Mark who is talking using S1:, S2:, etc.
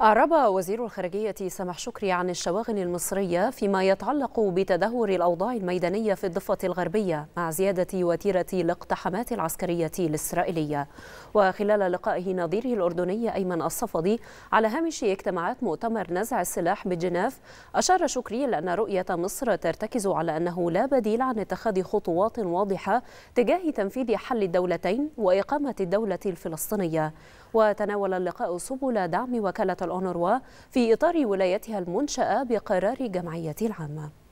S1: أعرب وزير الخارجية سمح شكري عن الشواغل المصرية فيما يتعلق بتدهور الأوضاع الميدانية في الضفة الغربية مع زيادة وتيرة الاقتحامات العسكرية الإسرائيلية وخلال لقائه نظيره الأردني أيمن الصفدي على هامش اجتماعات مؤتمر نزع السلاح بجنيف أشار شكري إلى أن رؤية مصر ترتكز على أنه لا بديل عن اتخاذ خطوات واضحة تجاه تنفيذ حل الدولتين وإقامة الدولة الفلسطينية وتناول اللقاء سبل دعم وكالة الأونروا في إطار ولايتها المنشأة بقرار جمعية العامة